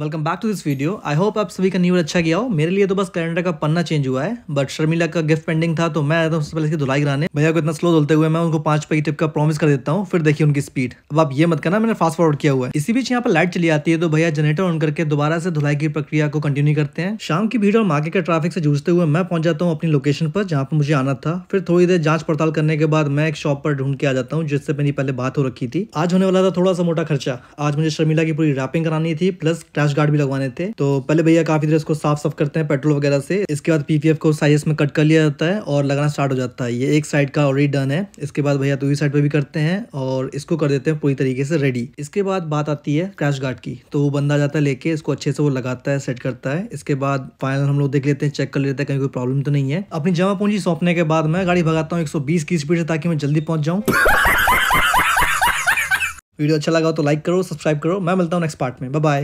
welcome back to this video I hope आप सभी का न्यू अच्छा गया हो मेरे लिए तो बस कैलेंडर का पन्ना चेंज हुआ है बट शर्मिला का गिफ्ट पेंडिंग था तो मैं सबसे पहले इसकी धुलाई कराने भैया को इतना स्लो धुलते हुए मैं उनको पांच पे टिप का प्रॉमिस कर देता हूँ फिर देखिए उनकी स्पीड अब आप ये मत करना मैंने फास्ट फॉरवर्ड किया हुआ है इसी बीच यहाँ पर लाइट चली आती है तो भैया जनरेटर ऑन करके दोबारा से धुलाई की प्रक्रिया को कंटिन्यू करते हैं शाम की भीड़ और मार्केट के ट्रैफिक से जूझते हुए मैं पहुंच जाता हूँ अपनी लोकेशन पर जहाँ पर मुझे आना था फिर थोड़ी देर जांच पड़ताल करने के बाद मैं एक शॉप पर ढूंढ के आ जाता हूँ जिससे मेरी पहले बात हो रखी थी आज होने वाला था थोड़ा सा मोटा खर्चा आज मुझे शर्मिला की पूरी रैपिंग करानी थी प्लस फ्लैश गार्ड भी लगवाने थे तो पहले भैया काफी देर इसको साफ साफ करते हैं पेट्रोल वगैरह से इसके बाद पीपीएफ को साइज में कट कर लिया जाता है और लगाना स्टार्ट हो जाता है ये एक साइड का ऑलरेडी डन है इसके बाद भैया दूसरी साइड पर भी करते हैं और इसको कर देते हैं पूरी तरीके से रेडी इसके बाद बात आती है क्रैश गार्ड की तो वो बंदा जाता है लेके इसको अच्छे से वो लगाता है सेट करता है इसके बाद फाइनल हम लोग देख लेते हैं चेक कर लेते हैं कहीं कोई प्रॉब्लम तो नहीं है अपनी जमा पूंजी सौंपने के बाद मैं गाड़ी भगाता हूँ 120 की स्पीड से ताकि मैं जल्दी पहुंच जाऊँ वीडियो अच्छा लगा तो लाइक करो सब्सक्राइब करो मैं मिलता हूँ नेक्स्ट पार्ट में बाय